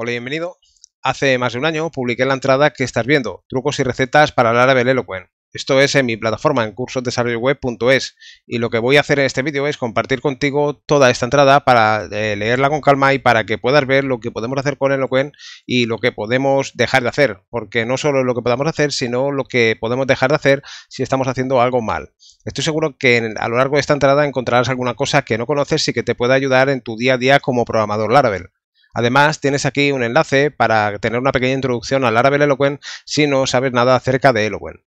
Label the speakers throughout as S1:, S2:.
S1: Hola y bienvenido. Hace más de un año publiqué la entrada que estás viendo, trucos y recetas para Laravel Eloquent. Esto es en mi plataforma en cursosdesarrolloweb.es y lo que voy a hacer en este vídeo es compartir contigo toda esta entrada para eh, leerla con calma y para que puedas ver lo que podemos hacer con Eloquent y lo que podemos dejar de hacer, porque no solo lo que podemos hacer, sino lo que podemos dejar de hacer si estamos haciendo algo mal. Estoy seguro que a lo largo de esta entrada encontrarás alguna cosa que no conoces y que te pueda ayudar en tu día a día como programador Laravel. Además, tienes aquí un enlace para tener una pequeña introducción al árabe Eloquent si no sabes nada acerca de Eloquent.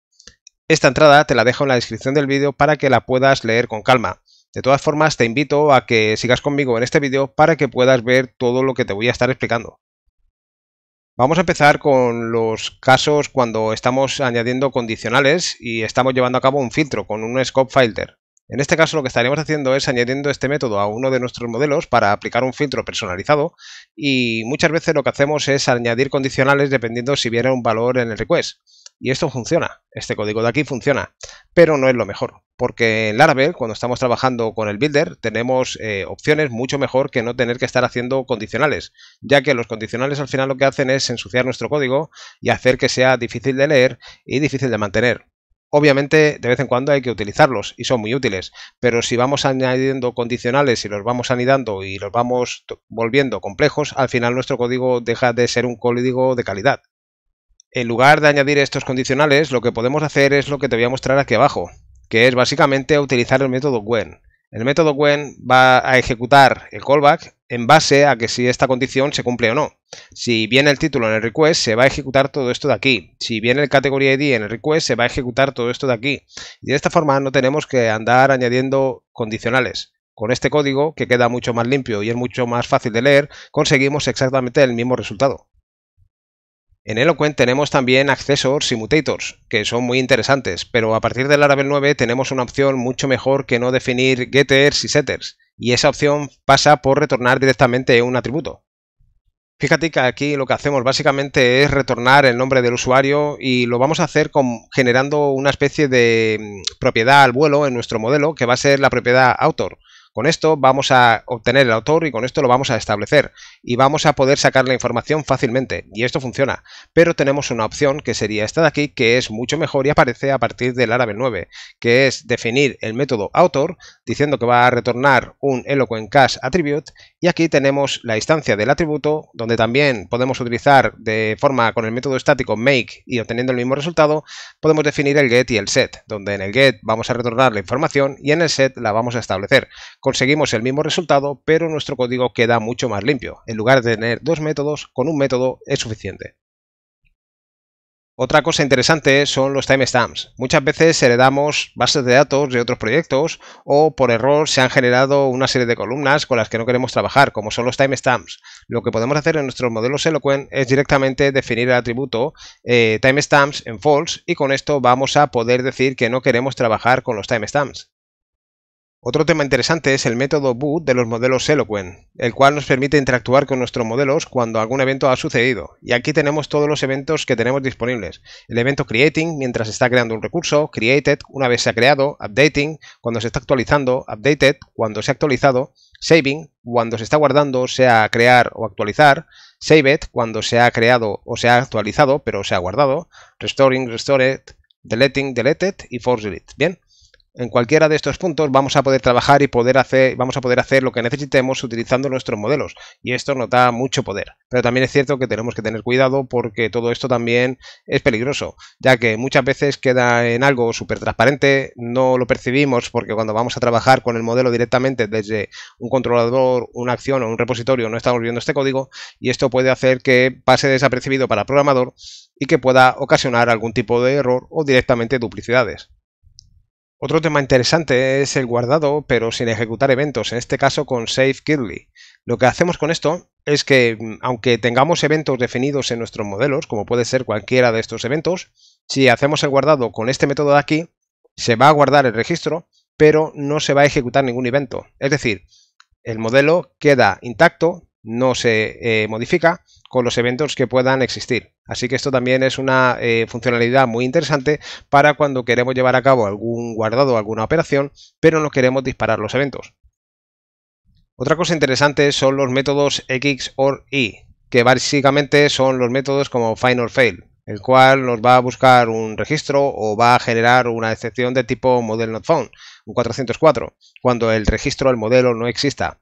S1: Esta entrada te la dejo en la descripción del vídeo para que la puedas leer con calma. De todas formas, te invito a que sigas conmigo en este vídeo para que puedas ver todo lo que te voy a estar explicando. Vamos a empezar con los casos cuando estamos añadiendo condicionales y estamos llevando a cabo un filtro con un scope filter. En este caso lo que estaremos haciendo es añadiendo este método a uno de nuestros modelos para aplicar un filtro personalizado y muchas veces lo que hacemos es añadir condicionales dependiendo si viene un valor en el request. Y esto funciona, este código de aquí funciona, pero no es lo mejor, porque en Laravel, cuando estamos trabajando con el builder, tenemos eh, opciones mucho mejor que no tener que estar haciendo condicionales, ya que los condicionales al final lo que hacen es ensuciar nuestro código y hacer que sea difícil de leer y difícil de mantener. Obviamente, de vez en cuando hay que utilizarlos y son muy útiles, pero si vamos añadiendo condicionales y los vamos anidando y los vamos volviendo complejos, al final nuestro código deja de ser un código de calidad. En lugar de añadir estos condicionales, lo que podemos hacer es lo que te voy a mostrar aquí abajo, que es básicamente utilizar el método when. El método when va a ejecutar el callback en base a que si esta condición se cumple o no. Si viene el título en el request, se va a ejecutar todo esto de aquí. Si viene el categoría ID en el request, se va a ejecutar todo esto de aquí. Y de esta forma no tenemos que andar añadiendo condicionales. Con este código, que queda mucho más limpio y es mucho más fácil de leer, conseguimos exactamente el mismo resultado. En Eloquent tenemos también y mutators, que son muy interesantes, pero a partir del Laravel 9 tenemos una opción mucho mejor que no definir getters y setters y esa opción pasa por retornar directamente un atributo. Fíjate que aquí lo que hacemos básicamente es retornar el nombre del usuario y lo vamos a hacer generando una especie de mm, propiedad al vuelo en nuestro modelo que va a ser la propiedad autor. Con esto vamos a obtener el autor y con esto lo vamos a establecer y vamos a poder sacar la información fácilmente y esto funciona, pero tenemos una opción que sería esta de aquí que es mucho mejor y aparece a partir del árabe 9, que es definir el método autor diciendo que va a retornar un eloquent cache attribute y aquí tenemos la instancia del atributo donde también podemos utilizar de forma con el método estático make y obteniendo el mismo resultado podemos definir el get y el set, donde en el get vamos a retornar la información y en el set la vamos a establecer. Conseguimos el mismo resultado, pero nuestro código queda mucho más limpio. En lugar de tener dos métodos, con un método es suficiente. Otra cosa interesante son los timestamps. Muchas veces heredamos bases de datos de otros proyectos o por error se han generado una serie de columnas con las que no queremos trabajar, como son los timestamps. Lo que podemos hacer en nuestros modelos Eloquent es directamente definir el atributo eh, timestamps en false y con esto vamos a poder decir que no queremos trabajar con los timestamps. Otro tema interesante es el método boot de los modelos Eloquent, el cual nos permite interactuar con nuestros modelos cuando algún evento ha sucedido. Y aquí tenemos todos los eventos que tenemos disponibles. El evento creating mientras se está creando un recurso, created una vez se ha creado, updating cuando se está actualizando, updated cuando se ha actualizado, saving cuando se está guardando, sea crear o actualizar, saved cuando se ha creado o se ha actualizado pero se ha guardado, restoring, restored, deleting, deleted y force delete. Bien, en cualquiera de estos puntos vamos a poder trabajar y poder hacer, vamos a poder hacer lo que necesitemos utilizando nuestros modelos. Y esto nos da mucho poder. Pero también es cierto que tenemos que tener cuidado porque todo esto también es peligroso, ya que muchas veces queda en algo súper transparente, no lo percibimos porque cuando vamos a trabajar con el modelo directamente desde un controlador, una acción o un repositorio no estamos viendo este código y esto puede hacer que pase desapercibido para el programador y que pueda ocasionar algún tipo de error o directamente duplicidades. Otro tema interesante es el guardado, pero sin ejecutar eventos, en este caso con Save Lo que hacemos con esto es que, mm, aunque tengamos eventos definidos en nuestros modelos, como puede ser cualquiera de estos eventos, si hacemos el guardado con este método de aquí, se va a guardar el registro, pero no se va a ejecutar ningún evento. Es decir, el modelo queda intacto, no se eh, modifica con los eventos que puedan existir. Así que esto también es una eh, funcionalidad muy interesante para cuando queremos llevar a cabo algún guardado, alguna operación, pero no queremos disparar los eventos. Otra cosa interesante son los métodos X Y, que básicamente son los métodos como find or fail, el cual nos va a buscar un registro o va a generar una excepción de tipo model not found, un 404, cuando el registro, del modelo no exista.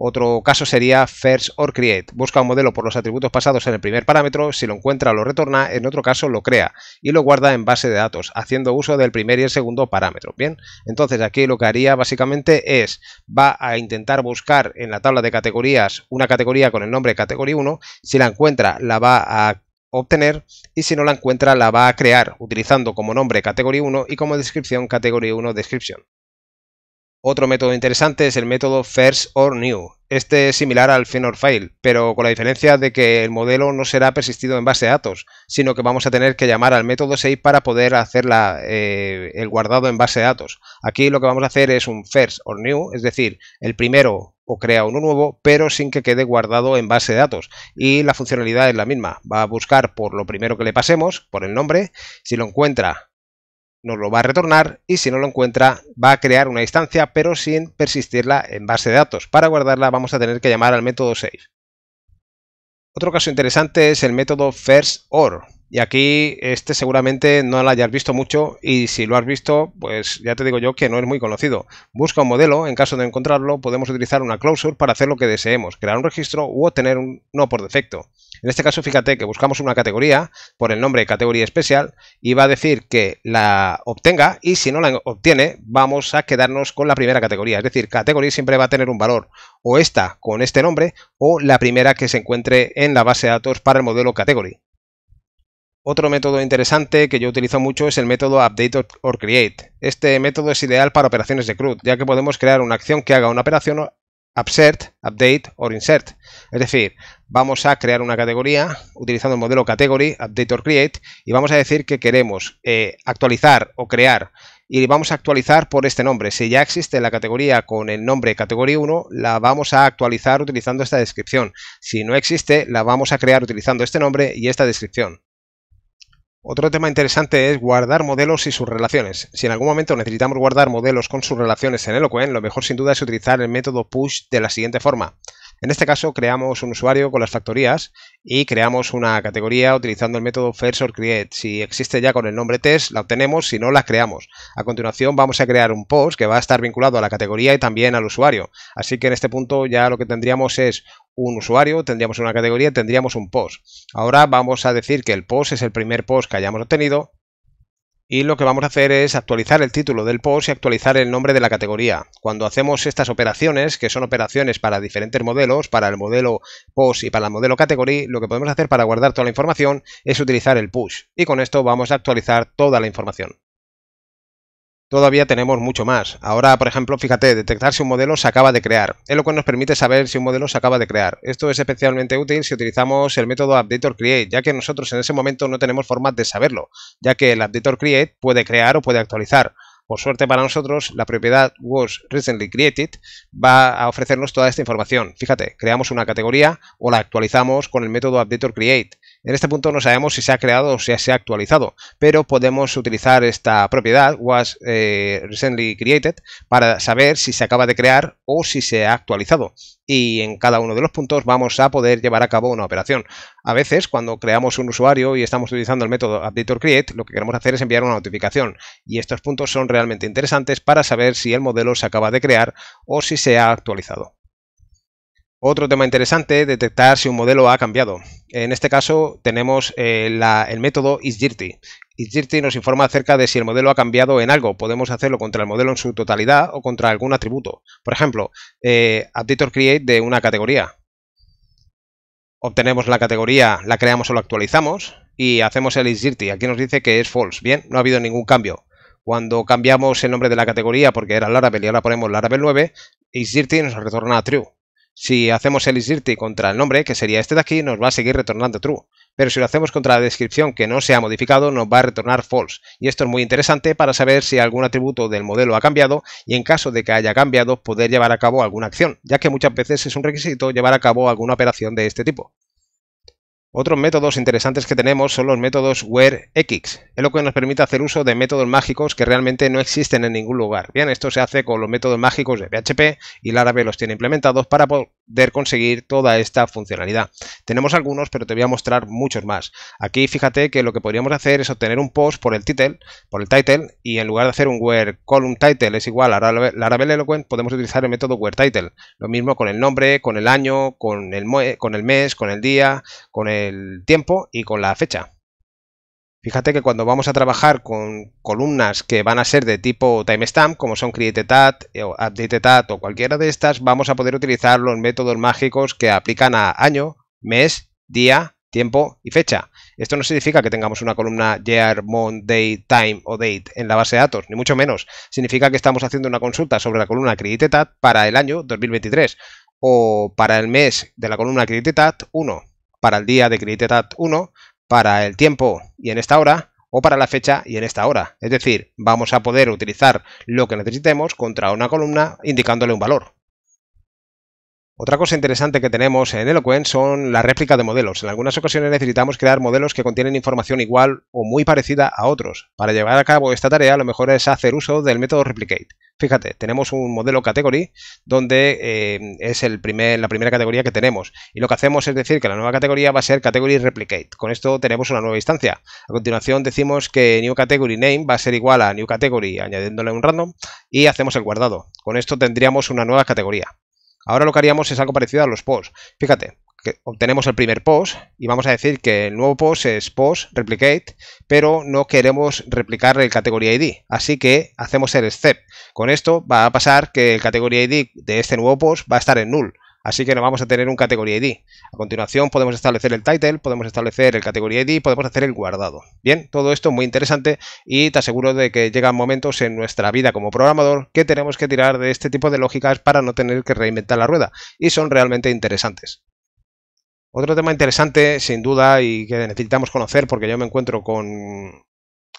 S1: Otro caso sería first or create. Busca un modelo por los atributos pasados en el primer parámetro, si lo encuentra lo retorna, en otro caso lo crea y lo guarda en base de datos, haciendo uso del primer y el segundo parámetro. Bien, entonces aquí lo que haría básicamente es, va a intentar buscar en la tabla de categorías una categoría con el nombre categoría 1, si la encuentra la va a obtener y si no la encuentra la va a crear utilizando como nombre categoría 1 y como descripción categoría 1 description. Otro método interesante es el método First or New. Este es similar al Fin or file, pero con la diferencia de que el modelo no será persistido en base de datos, sino que vamos a tener que llamar al método save para poder hacer eh, el guardado en base de datos. Aquí lo que vamos a hacer es un First or New, es decir, el primero o crea uno nuevo, pero sin que quede guardado en base de datos. Y la funcionalidad es la misma. Va a buscar por lo primero que le pasemos, por el nombre. Si lo encuentra nos lo va a retornar y si no lo encuentra va a crear una instancia pero sin persistirla en base de datos. Para guardarla vamos a tener que llamar al método save. Otro caso interesante es el método firstOr, y aquí este seguramente no lo hayas visto mucho y si lo has visto, pues ya te digo yo que no es muy conocido. Busca un modelo, en caso de encontrarlo podemos utilizar una closure para hacer lo que deseemos, crear un registro u obtener un no por defecto. En este caso fíjate que buscamos una categoría por el nombre categoría especial y va a decir que la obtenga y si no la obtiene vamos a quedarnos con la primera categoría. Es decir, categoría siempre va a tener un valor o esta con este nombre o la primera que se encuentre en la base de datos para el modelo category. Otro método interesante que yo utilizo mucho es el método update or create. Este método es ideal para operaciones de CRUD, ya que podemos crear una acción que haga una operación Upsert, Update o Insert. Es decir, vamos a crear una categoría utilizando el modelo Category, Update Create y vamos a decir que queremos eh, actualizar o crear y vamos a actualizar por este nombre. Si ya existe la categoría con el nombre categoría 1, la vamos a actualizar utilizando esta descripción. Si no existe, la vamos a crear utilizando este nombre y esta descripción. Otro tema interesante es guardar modelos y sus relaciones. Si en algún momento necesitamos guardar modelos con sus relaciones en Eloquent, lo mejor sin duda es utilizar el método push de la siguiente forma. En este caso creamos un usuario con las factorías y creamos una categoría utilizando el método first or create. Si existe ya con el nombre test, la obtenemos, si no, la creamos. A continuación vamos a crear un post que va a estar vinculado a la categoría y también al usuario. Así que en este punto ya lo que tendríamos es un usuario, tendríamos una categoría, tendríamos un post. Ahora vamos a decir que el post es el primer post que hayamos obtenido y lo que vamos a hacer es actualizar el título del post y actualizar el nombre de la categoría. Cuando hacemos estas operaciones, que son operaciones para diferentes modelos, para el modelo post y para el modelo category, lo que podemos hacer para guardar toda la información es utilizar el push y con esto vamos a actualizar toda la información. Todavía tenemos mucho más. Ahora, por ejemplo, fíjate, detectar si un modelo se acaba de crear. Es lo que nos permite saber si un modelo se acaba de crear. Esto es especialmente útil si utilizamos el método updateOrCreate, ya que nosotros en ese momento no tenemos forma de saberlo, ya que el updateOrCreate puede crear o puede actualizar. Por suerte para nosotros, la propiedad was recently created va a ofrecernos toda esta información. Fíjate, creamos una categoría o la actualizamos con el método updateOrCreate. En este punto no sabemos si se ha creado o si se ha actualizado, pero podemos utilizar esta propiedad was eh, recently created para saber si se acaba de crear o si se ha actualizado. Y en cada uno de los puntos vamos a poder llevar a cabo una operación. A veces cuando creamos un usuario y estamos utilizando el método updateOrCreate, lo que queremos hacer es enviar una notificación. Y estos puntos son realmente interesantes para saber si el modelo se acaba de crear o si se ha actualizado. Otro tema interesante, detectar si un modelo ha cambiado. En este caso tenemos eh, el método isdirty. Isdirty nos informa acerca de si el modelo ha cambiado en algo. Podemos hacerlo contra el modelo en su totalidad o contra algún atributo. Por ejemplo, eh, create de una categoría. Obtenemos la categoría, la creamos o la actualizamos y hacemos el isdirty. Aquí nos dice que es false. Bien, no ha habido ningún cambio. Cuando cambiamos el nombre de la categoría porque era Laravel y ahora ponemos Laravel 9, isdirty nos retorna a true. Si hacemos el isIrti contra el nombre, que sería este de aquí, nos va a seguir retornando true. Pero si lo hacemos contra la descripción que no se ha modificado, nos va a retornar false. Y esto es muy interesante para saber si algún atributo del modelo ha cambiado y en caso de que haya cambiado, poder llevar a cabo alguna acción, ya que muchas veces es un requisito llevar a cabo alguna operación de este tipo. Otros métodos interesantes que tenemos son los métodos WhereX, es lo que nos permite hacer uso de métodos mágicos que realmente no existen en ningún lugar. Bien, esto se hace con los métodos mágicos de PHP y árabe los tiene implementados para, de conseguir toda esta funcionalidad. Tenemos algunos, pero te voy a mostrar muchos más. Aquí fíjate que lo que podríamos hacer es obtener un post por el title, por el title, y en lugar de hacer un where column title es igual a Laravel Eloquent, podemos utilizar el método where title. Lo mismo con el nombre, con el año, con el, con el mes, con el día, con el tiempo y con la fecha. Fíjate que cuando vamos a trabajar con columnas que van a ser de tipo timestamp, como son createdat eh, o o cualquiera de estas, vamos a poder utilizar los métodos mágicos que aplican a año, mes, día, tiempo y fecha. Esto no significa que tengamos una columna year, month, day, time o date en la base de datos, ni mucho menos. Significa que estamos haciendo una consulta sobre la columna createdat para el año 2023 o para el mes de la columna createdat 1, para el día de createdat 1 para el tiempo y en esta hora o para la fecha y en esta hora. Es decir, vamos a poder utilizar lo que necesitemos contra una columna indicándole un valor. Otra cosa interesante que tenemos en Eloquent son la réplica de modelos. En algunas ocasiones necesitamos crear modelos que contienen información igual o muy parecida a otros. Para llevar a cabo esta tarea lo mejor es hacer uso del método replicate. Fíjate, tenemos un modelo category donde eh, es la primera categoría que tenemos y lo que hacemos es decir que la nueva categoría va a ser category replicate. Con esto tenemos una nueva instancia. A continuación decimos que new category name va a ser igual a new category añadiéndole un random y hacemos el guardado. Con esto tendríamos una nueva categoría. Ahora lo que haríamos es algo parecido a los posts. Fíjate, que obtenemos el primer post y vamos a decir que el nuevo post es post replicate, pero no queremos replicar el categoría ID, así que hacemos el step. Con esto va a pasar que el categoría ID de este nuevo post va a estar en null así que no vamos a tener un categoría ID. A continuación podemos establecer el title, podemos establecer el categoría ID, podemos hacer el guardado. Bien, todo esto muy interesante y te aseguro de que llegan momentos en nuestra vida como programador que tenemos que tirar de este tipo de lógicas para no tener que reinventar la rueda y son realmente interesantes. Otro tema interesante, sin duda, y que necesitamos conocer porque yo me encuentro con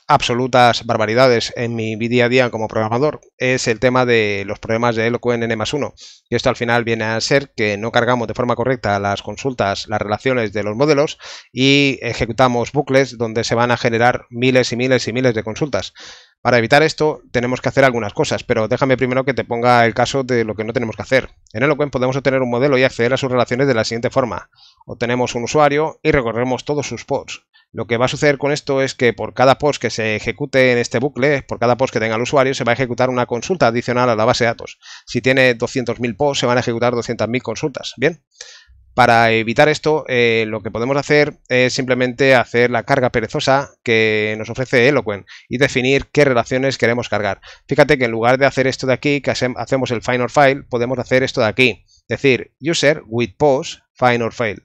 S1: absolutas barbaridades en mi día a día como programador es el tema de los problemas de Eloquent N más 1. Y esto al final viene a ser que no cargamos de forma correcta las consultas, las relaciones de los modelos y ejecutamos bucles donde se van a generar miles y miles y miles de consultas. Para evitar esto, tenemos que hacer algunas cosas, pero déjame primero que te ponga el caso de lo que no tenemos que hacer. En Eloquent podemos obtener un modelo y acceder a sus relaciones de la siguiente forma. Obtenemos un usuario y recorremos todos sus posts. Lo que va a suceder con esto es que por cada post que se ejecute en este bucle, por cada post que tenga el usuario, se va a ejecutar una consulta adicional a la base de datos. Si tiene 200.000 posts, se van a ejecutar 200.000 consultas. Bien. Para evitar esto, eh, lo que podemos hacer es simplemente hacer la carga perezosa que nos ofrece Eloquent y definir qué relaciones queremos cargar. Fíjate que en lugar de hacer esto de aquí, que hacemos el find or file, podemos hacer esto de aquí, decir user with post find file.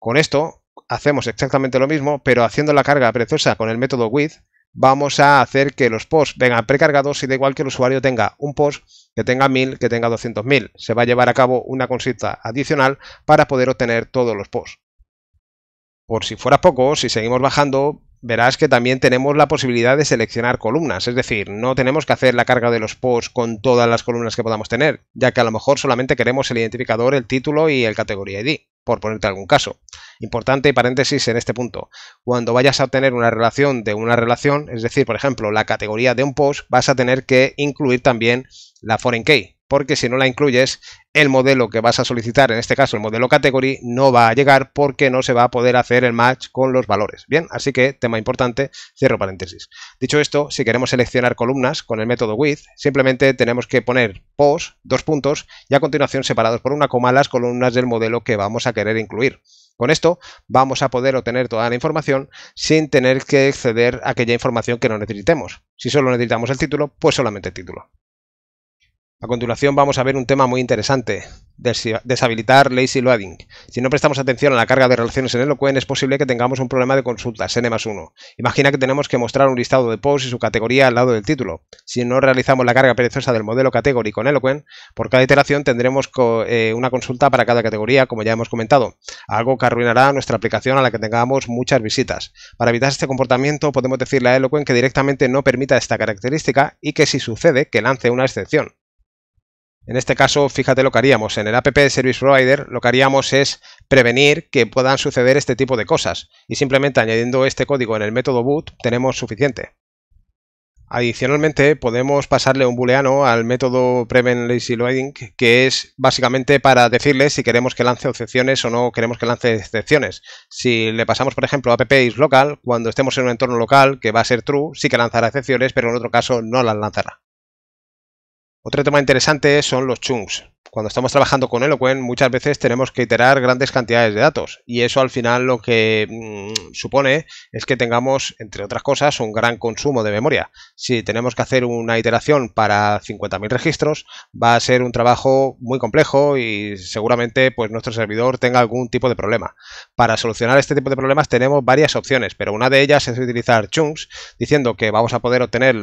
S1: Con esto hacemos exactamente lo mismo, pero haciendo la carga perezosa con el método with, vamos a hacer que los posts vengan precargados y da igual que el usuario tenga un post que tenga 1000, que tenga 200.000. Se va a llevar a cabo una consulta adicional para poder obtener todos los posts. Por si fuera poco, si seguimos bajando, verás que también tenemos la posibilidad de seleccionar columnas, es decir, no tenemos que hacer la carga de los posts con todas las columnas que podamos tener, ya que a lo mejor solamente queremos el identificador, el título y el categoría ID por ponerte algún caso. Importante paréntesis en este punto. Cuando vayas a obtener una relación de una relación, es decir, por ejemplo, la categoría de un post, vas a tener que incluir también la foreign key, porque si no la incluyes, el modelo que vas a solicitar, en este caso el modelo category, no va a llegar porque no se va a poder hacer el match con los valores. Bien, así que tema importante, cierro paréntesis. Dicho esto, si queremos seleccionar columnas con el método with, simplemente tenemos que poner post, dos puntos, y a continuación separados por una coma las columnas del modelo que vamos a querer incluir. Con esto vamos a poder obtener toda la información sin tener que exceder a aquella información que no necesitemos. Si solo necesitamos el título, pues solamente el título. A continuación vamos a ver un tema muy interesante, deshabilitar lazy loading. Si no prestamos atención a la carga de relaciones en Eloquent, es posible que tengamos un problema de consultas, n más 1. Imagina que tenemos que mostrar un listado de posts y su categoría al lado del título. Si no realizamos la carga perezosa del modelo category con Eloquent, por cada iteración tendremos eh, una consulta para cada categoría, como ya hemos comentado, algo que arruinará nuestra aplicación a la que tengamos muchas visitas. Para evitar este comportamiento podemos decirle a Eloquent que directamente no permita esta característica y que si sucede que lance una excepción. En este caso, fíjate lo que haríamos. En el app Service Provider lo que haríamos es prevenir que puedan suceder este tipo de cosas. Y simplemente añadiendo este código en el método boot tenemos suficiente. Adicionalmente, podemos pasarle un booleano al método prevent lazy loading, que es básicamente para decirle si queremos que lance excepciones o no queremos que lance excepciones. Si le pasamos, por ejemplo, app is local, cuando estemos en un entorno local, que va a ser true, sí que lanzará excepciones, pero en otro caso no las lanzará. Otro tema interesante son los chunks cuando estamos trabajando con Eloquent muchas veces tenemos que iterar grandes cantidades de datos y eso al final lo que mm, supone es que tengamos, entre otras cosas, un gran consumo de memoria. Si tenemos que hacer una iteración para 50.000 registros, va a ser un trabajo muy complejo y seguramente pues, nuestro servidor tenga algún tipo de problema. Para solucionar este tipo de problemas tenemos varias opciones, pero una de ellas es utilizar chunks diciendo que vamos a poder obtener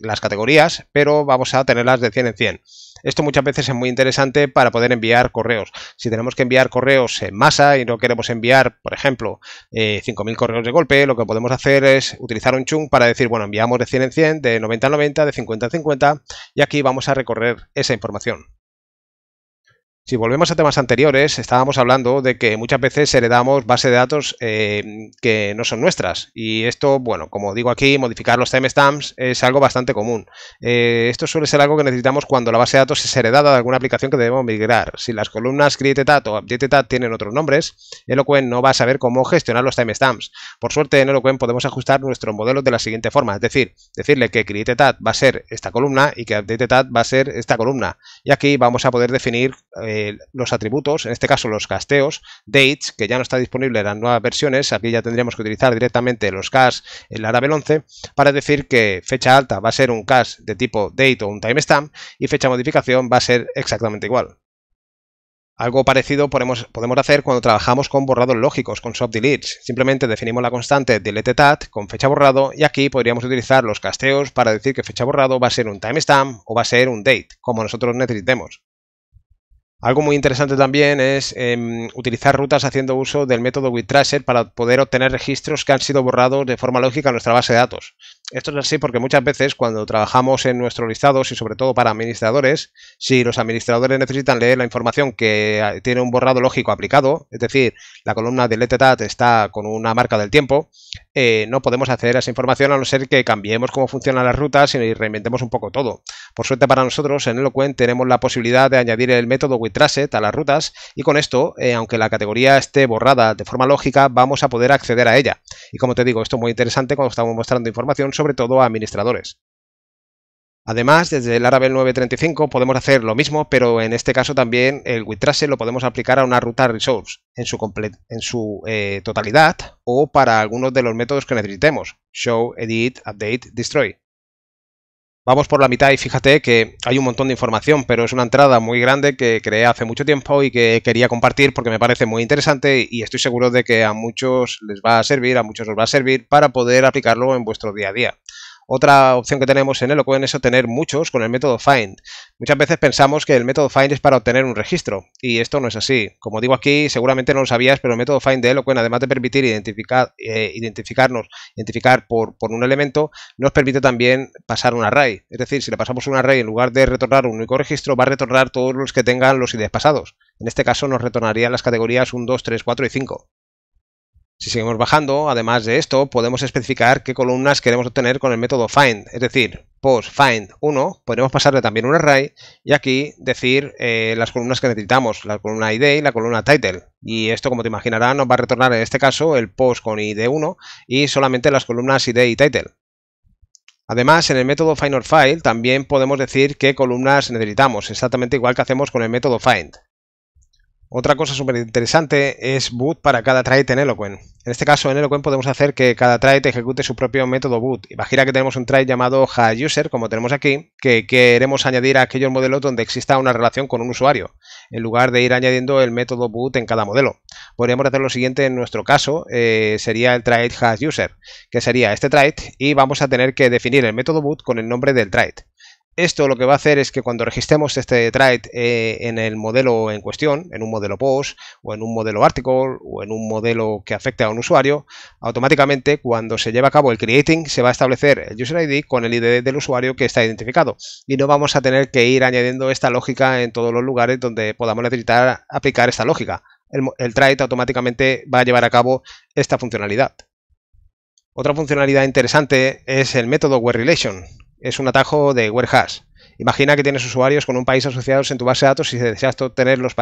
S1: las categorías, pero vamos a tenerlas de 100 en 100. Esto muchas veces es muy interesante para poder enviar correos. Si tenemos que enviar correos en masa y no queremos enviar, por ejemplo, 5.000 eh, correos de golpe, lo que podemos hacer es utilizar un chunk para decir, bueno, enviamos de 100 en 100, de 90 en 90, de 50 en 50, y aquí vamos a recorrer esa información. Si volvemos a temas anteriores, estábamos hablando de que muchas veces heredamos bases de datos eh, que no son nuestras. Y esto, bueno, como digo aquí, modificar los timestamps es algo bastante común. Eh, esto suele ser algo que necesitamos cuando la base de datos es heredada de alguna aplicación que debemos migrar. Si las columnas createdat o updatedat tienen otros nombres, Eloquent no va a saber cómo gestionar los timestamps. Por suerte, en Eloquent podemos ajustar nuestros modelos de la siguiente forma. Es decir, decirle que createdat va a ser esta columna y que updatedat va a ser esta columna. Y aquí vamos a poder definir... Eh, eh, los atributos, en este caso los casteos, dates, que ya no está disponible en las nuevas versiones, aquí ya tendríamos que utilizar directamente los cas en la Laravel 11 para decir que fecha alta va a ser un cas de tipo date o un timestamp y fecha modificación va a ser exactamente igual. Algo parecido podemos, podemos, hacer cuando trabajamos con borrados lógicos, con soft deletes. Simplemente definimos la constante deleteTat con fecha borrado y aquí podríamos utilizar los casteos para decir que fecha borrado va a ser un timestamp o va a ser un date, como nosotros necesitemos. Algo muy interesante también es em, utilizar rutas haciendo uso del método WeTracer para poder obtener registros que han sido borrados de forma lógica en nuestra base de datos. Esto es así porque muchas veces cuando trabajamos en nuestros listados y sobre todo para administradores, si los administradores necesitan leer la información que ah, tiene un borrado lógico aplicado, es decir, la columna de está con una marca del tiempo, eh, no podemos acceder a esa información a no ser que cambiemos cómo funcionan las rutas y reinventemos un poco todo. Por suerte para nosotros, en Eloquent tenemos la posibilidad de añadir el método withtraset a las rutas y con esto, eh, aunque la categoría esté borrada de forma lógica, vamos a poder acceder a ella. Y como te digo, esto es muy interesante cuando estamos mostrando información sobre sobre todo a administradores. Además, desde el Laravel 935 podemos hacer lo mismo, pero en este caso también el WITRASE lo podemos aplicar a una ruta resource en su, en su eh, totalidad o para algunos de los métodos que necesitemos, show, edit, update, destroy. Vamos por la mitad y fíjate que hay un montón de información, pero es una entrada muy grande que creé hace mucho tiempo y que quería compartir porque me parece muy interesante y estoy seguro de que a muchos les va a servir, a muchos os va a servir para poder aplicarlo en vuestro día a día. Otra opción que tenemos en Eloquent es obtener muchos con el método find. Muchas veces pensamos que el método find es para obtener un registro, y esto no es así. Como digo aquí, seguramente no lo sabías, pero el método find de Eloquent, además de permitir identificar, eh, identificarnos, identificar por, por un elemento, nos permite también pasar un array. Es decir, si le pasamos un array, en lugar de retornar un único registro, va a retornar todos los que tengan los ideas pasados. En este caso nos retornarían las categorías 1, 2, 3, 4 y 5. Si seguimos bajando, además de esto, podemos especificar qué columnas queremos obtener con el método find, es decir, post find 1, Podemos pasarle también un array y aquí decir eh, las columnas que necesitamos, la columna id y la columna title. Y esto, como te imaginarás, nos va a retornar en este caso el post con id1 y solamente las columnas id y title. Además, en el método find or file también podemos decir qué columnas necesitamos, exactamente igual que hacemos con el método find. Otra cosa súper interesante es boot para cada trait en Eloquent. En este caso, en Eloquent podemos hacer que cada trait ejecute su propio método boot. Imagina que tenemos un trait llamado hasUser, como tenemos aquí, que queremos añadir a aquellos modelos donde exista una relación con un usuario, en lugar de ir añadiendo el método boot en cada modelo. Podríamos hacer lo siguiente en nuestro caso, eh, sería el trait hasUser, que sería este trait, y vamos a tener que definir el método boot con el nombre del trait. Esto lo que va a hacer es que cuando registremos este trait eh, en el modelo en cuestión, en un modelo post o en un modelo article o en un modelo que afecte a un usuario, automáticamente cuando se lleva a cabo el creating se va a establecer el user ID con el ID del usuario que está identificado y no vamos a tener que ir añadiendo esta lógica en todos los lugares donde podamos necesitar aplicar esta lógica. El, el trait automáticamente va a llevar a cabo esta funcionalidad. Otra funcionalidad interesante es el método where relation es un atajo de warehouse. Imagina que tienes usuarios con un país asociados en tu base de datos y deseas obtener los,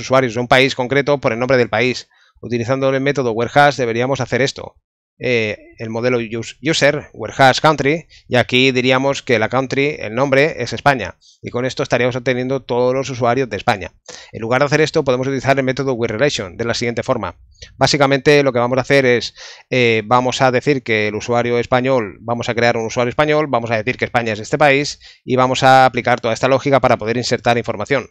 S1: usuarios de un país concreto por el nombre del país. Utilizando el método warehouse deberíamos hacer esto. Eh, el modelo user, warehouse country, y aquí diríamos que la country, el nombre es España, y con esto estaríamos obteniendo todos los usuarios de España. En lugar de hacer esto, podemos utilizar el método relation de la siguiente forma. Básicamente lo que vamos a hacer es, eh, vamos a decir que el usuario español, vamos a crear un usuario español, vamos a decir que España es este país, y vamos a aplicar toda esta lógica para poder insertar información.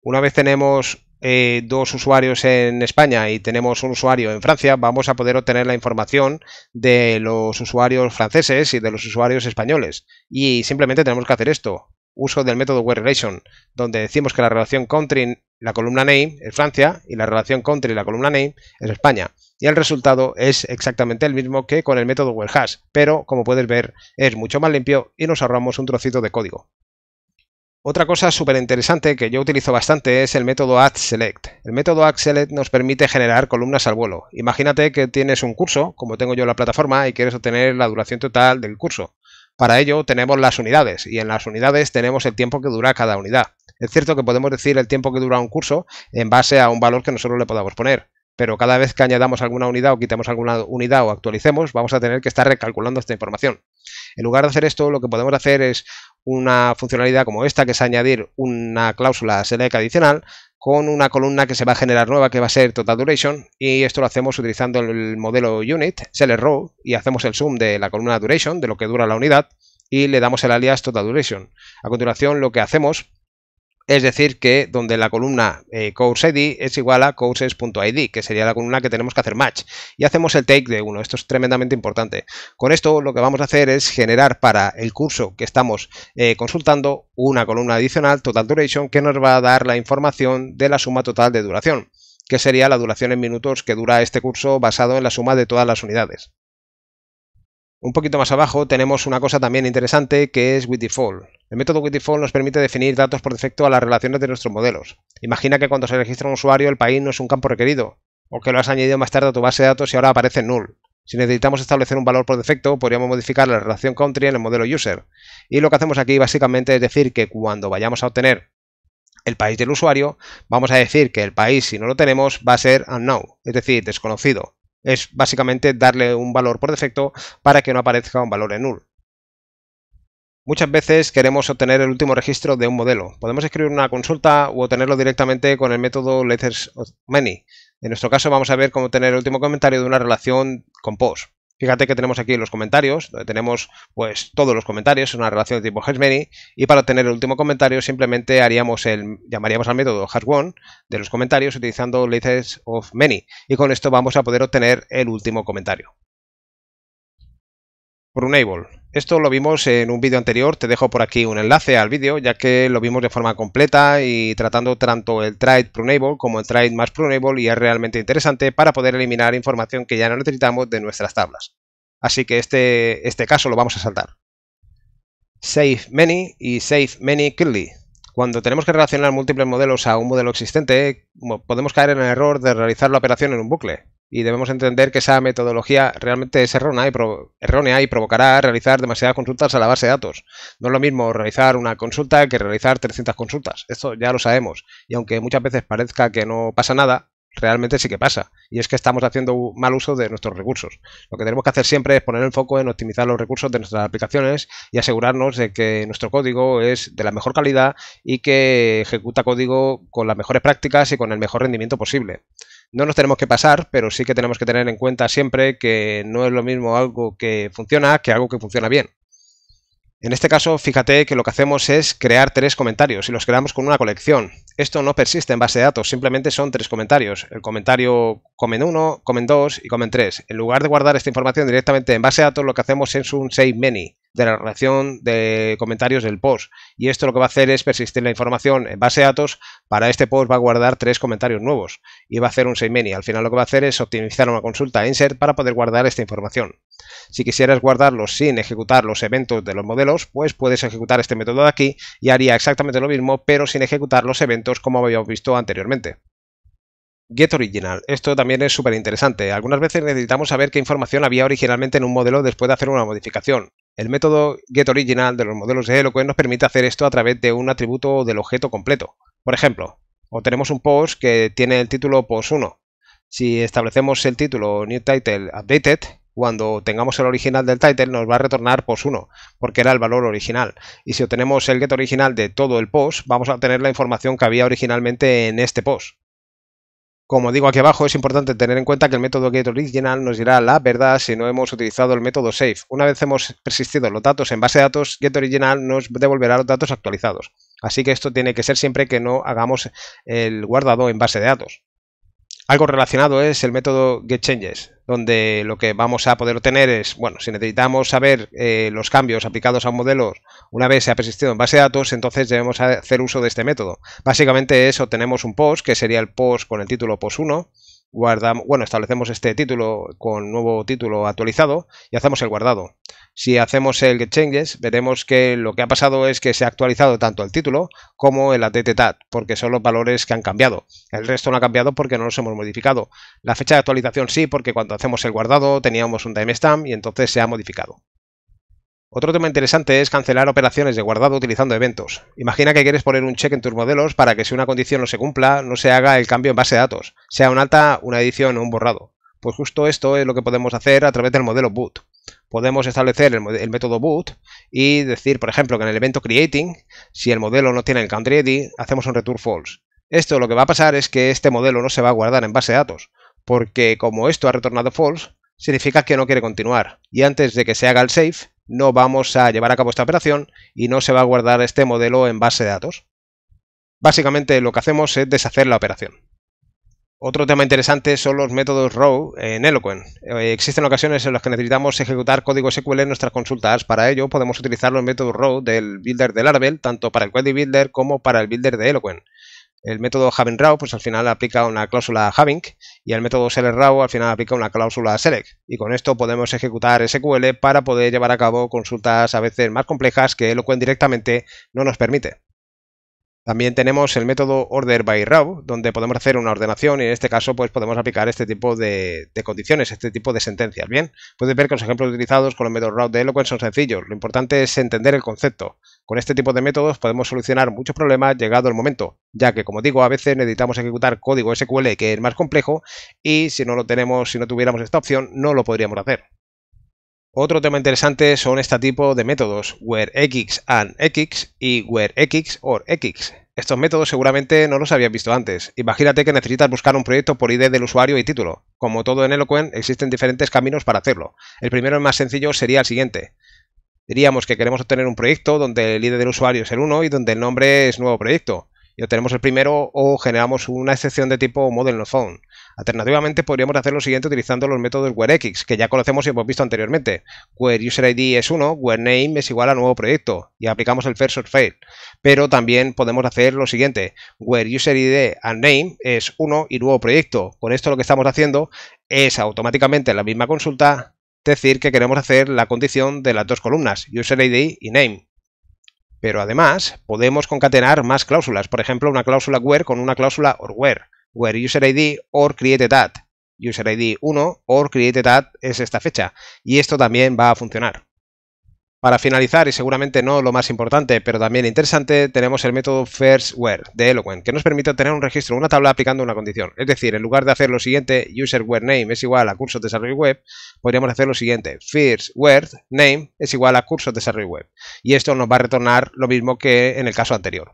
S1: Una vez tenemos eh, dos usuarios en España y tenemos un usuario en Francia, vamos a poder obtener la información de los usuarios franceses y de los usuarios españoles. Y simplemente tenemos que hacer esto. Uso del método relation, donde decimos que la relación country, la columna name, es Francia y la relación country, la columna name, es España. Y el resultado es exactamente el mismo que con el método hash, pero como puedes ver es mucho más limpio y nos ahorramos un trocito de código. Otra cosa súper interesante que yo utilizo bastante es el método AddSelect. Select. El método AddSelect Select nos permite generar columnas al vuelo. Imagínate que tienes un curso, como tengo yo en la plataforma, y quieres obtener la duración total del curso. Para ello tenemos las unidades y en las unidades tenemos el tiempo que dura cada unidad. Es cierto que podemos decir el tiempo que dura un curso en base a un valor que nosotros le podamos poner, pero cada vez que añadamos alguna unidad o quitamos alguna unidad o actualicemos, vamos a tener que estar recalculando esta información. En lugar de hacer esto, lo que podemos hacer es una funcionalidad como esta, que es añadir una cláusula select adicional con una columna que se va a generar nueva que va a ser total duration y esto lo hacemos utilizando el modelo unit select row y hacemos el zoom de la columna duration de lo que dura la unidad y le damos el alias total duration. A continuación lo que hacemos es decir, que donde la columna eh, course courseID es igual a courses.id, que sería la columna que tenemos que hacer match. Y hacemos el take de uno. Esto es tremendamente importante. Con esto lo que vamos a hacer es generar para el curso que estamos eh, consultando una columna adicional, total duration, que nos va a dar la información de la suma total de duración, que sería la duración en minutos que dura este curso basado en la suma de todas las unidades. Un poquito más abajo tenemos una cosa también interesante que es with default. El método with default nos permite definir datos por defecto a las relaciones de nuestros modelos. Imagina que cuando se registra un usuario el país no es un campo requerido, o que lo has añadido más tarde a tu base de datos y ahora aparece null. Si necesitamos establecer un valor por defecto, podríamos modificar la relación country en el modelo user. Y lo que hacemos aquí básicamente es decir que cuando vayamos a obtener el país del usuario, vamos a decir que el país, si no lo tenemos, va a ser unknown, es decir, desconocido. Es básicamente darle un valor por defecto para que no aparezca un valor en null. Muchas veces queremos obtener el último registro de un modelo. Podemos escribir una consulta o obtenerlo directamente con el método letters many. En nuestro caso vamos a ver cómo obtener el último comentario de una relación con post. Fíjate que tenemos aquí los comentarios, donde tenemos pues todos los comentarios, es una relación de tipo hashMany, y para obtener el último comentario simplemente haríamos el, llamaríamos al método one de los comentarios utilizando lists of many, y con esto vamos a poder obtener el último comentario. Prunable. Esto lo vimos en un vídeo anterior, te dejo por aquí un enlace al vídeo, ya que lo vimos de forma completa y tratando tanto el trade prunable como el trade más prunable y es realmente interesante para poder eliminar información que ya no necesitamos de nuestras tablas. Así que este, este caso lo vamos a saltar. Save many y save many quickly. Cuando tenemos que relacionar múltiples modelos a un modelo existente, podemos caer en el error de realizar la operación en un bucle y debemos entender que esa metodología realmente es errónea y, errónea y provocará realizar demasiadas consultas a la base de datos. No es lo mismo realizar una consulta que realizar 300 consultas, esto ya lo sabemos, y aunque muchas veces parezca que no pasa nada, realmente sí que pasa. Y es que estamos haciendo mal uso de nuestros recursos. Lo que tenemos que hacer siempre es poner el foco en optimizar los recursos de nuestras aplicaciones y asegurarnos de que nuestro código es de la mejor calidad y que ejecuta código con las mejores prácticas y con el mejor rendimiento posible. No nos tenemos que pasar, pero sí que tenemos que tener en cuenta siempre que no es lo mismo algo que funciona que algo que funciona bien. En este caso, fíjate que lo que hacemos es crear tres comentarios y los creamos con una colección. Esto no persiste en base de datos, simplemente son tres comentarios. El comentario comen 1, comen 2 y comen tres. En lugar de guardar esta información directamente en base de datos, lo que hacemos es un save many de la relación de comentarios del post. Y esto lo que va a hacer es persistir la información en base de datos. Para este post va a guardar tres comentarios nuevos y va a hacer un y Al final lo que va a hacer es optimizar una consulta insert para poder guardar esta información. Si quisieras guardarlos sin ejecutar los eventos de los modelos, pues puedes ejecutar este método de aquí y haría exactamente lo mismo, pero sin ejecutar los eventos como habíamos visto anteriormente. Get Original. Esto también es súper interesante. Algunas veces necesitamos saber qué información había originalmente en un modelo después de hacer una modificación. El método getOriginal de los modelos de Eloquent nos permite hacer esto a través de un atributo del objeto completo. Por ejemplo, obtenemos un post que tiene el título post1. Si establecemos el título new title updated, cuando tengamos el original del title nos va a retornar post1, porque era el valor original. Y si obtenemos el get original de todo el post, vamos a obtener la información que había originalmente en este post. Como digo aquí abajo, es importante tener en cuenta que el método getOriginal nos dirá la verdad si no hemos utilizado el método save. Una vez hemos persistido los datos en base de datos, getOriginal nos devolverá los datos actualizados. Así que esto tiene que ser siempre que no hagamos el guardado en base de datos. Algo relacionado es el método getChanges, donde lo que vamos a poder obtener es, bueno, si necesitamos saber eh, los cambios aplicados a un modelo una vez se ha persistido en base de datos, entonces debemos hacer uso de este método. Básicamente eso tenemos un post, que sería el post con el título post1, guardamos, bueno, establecemos este título con nuevo título actualizado y hacemos el guardado. Si hacemos el get changes, veremos que lo que ha pasado es que se ha actualizado tanto el título como el ATT porque son los valores que han cambiado. El resto no ha cambiado porque no los hemos modificado. La fecha de actualización sí, porque cuando hacemos el guardado teníamos un timestamp y entonces se ha modificado. Otro tema interesante es cancelar operaciones de guardado utilizando eventos. Imagina que quieres poner un check en tus modelos para que si una condición no se cumpla, no se haga el cambio en base de datos, sea un alta, una edición o un borrado. Pues justo esto es lo que podemos hacer a través del modelo boot podemos establecer el, método boot y decir, por ejemplo, que en el evento creating, si el modelo no tiene el country ID, hacemos un return false. Esto lo que va a pasar es que este modelo no se va a guardar en base de datos, porque como esto ha retornado false, significa que no quiere continuar. Y antes de que se haga el save, no vamos a llevar a cabo esta operación y no se va a guardar este modelo en base de datos. Básicamente lo que hacemos es deshacer la operación. Otro tema interesante son los métodos RAW en Eloquent. Eh, existen ocasiones en las que necesitamos ejecutar código SQL en nuestras consultas. Para ello podemos utilizar los métodos RAW del builder de Laravel, tanto para el Query Builder como para el builder de Eloquent. El método having raw pues al final aplica una cláusula having y el método select raw al final aplica una cláusula select y con esto podemos ejecutar SQL para poder llevar a cabo consultas a veces más complejas que Eloquent directamente no nos permite. También tenemos el método order by row, donde podemos hacer una ordenación y en este caso pues podemos aplicar este tipo de, condiciones, este tipo de sentencias. Bien, puedes ver que los ejemplos utilizados con los métodos row de Eloquent son sencillos. Lo importante es entender el concepto. Con este tipo de métodos podemos solucionar muchos problemas llegado el momento, ya que como digo, a veces necesitamos ejecutar código SQL que es más complejo y si no lo tenemos, si no tuviéramos esta opción, no lo podríamos hacer. Otro tema interesante son este tipo de métodos, wherex and x y x or x. Estos métodos seguramente no los habías visto antes. Imagínate que necesitas buscar un proyecto por ID del usuario y título. Como todo en Eloquent, existen diferentes caminos para hacerlo. El primero y más sencillo sería el siguiente. Diríamos que queremos obtener un proyecto donde el ID del usuario es el 1 y donde el nombre es nuevo proyecto. Y obtenemos el primero o generamos una excepción de tipo model no Alternativamente, podríamos hacer lo siguiente utilizando los métodos WhereX, que ya conocemos y hemos visto anteriormente. Where ID es 1, where name es igual a nuevo proyecto, y aplicamos el first or fail. Pero también podemos hacer lo siguiente, where user and name es 1 y nuevo proyecto. Con esto lo que estamos haciendo es automáticamente en la misma consulta decir que queremos hacer la condición de las dos columnas, user y name. Pero además podemos concatenar más cláusulas, por ejemplo una cláusula where con una cláusula or where where user ID or created at user ID 1 or created es esta fecha y esto también va a funcionar. Para finalizar, y seguramente no lo más importante, pero también interesante, tenemos el método firstWhere de Eloquent, que nos permite obtener un registro, una tabla aplicando una condición. Es decir, en lugar de hacer lo siguiente, name es igual a cursos de desarrollo web, podríamos hacer lo siguiente, name es igual a cursos de desarrollo web. Y esto nos va a retornar lo mismo que en el caso anterior.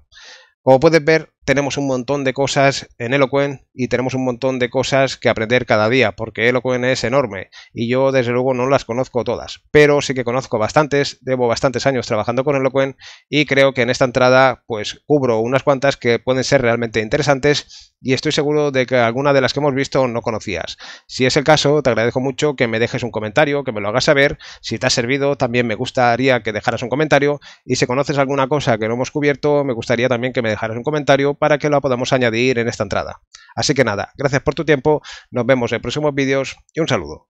S1: Como puedes ver, tenemos un montón de cosas en Eloquent y tenemos un montón de cosas que aprender cada día, porque Eloquent es enorme y yo desde luego no las conozco todas, pero sí que conozco bastantes, Debo bastantes años trabajando con Eloquent y creo que en esta entrada pues cubro unas cuantas que pueden ser realmente interesantes y estoy seguro de que alguna de las que hemos visto no conocías. Si es el caso, te agradezco mucho que me dejes un comentario, que me lo hagas saber. Si te ha servido, también me gustaría que dejaras un comentario y si conoces alguna cosa que no hemos cubierto, me gustaría también que me dejaras un comentario para que la podamos añadir en esta entrada. Así que nada, gracias por tu tiempo, nos vemos en próximos vídeos y un saludo.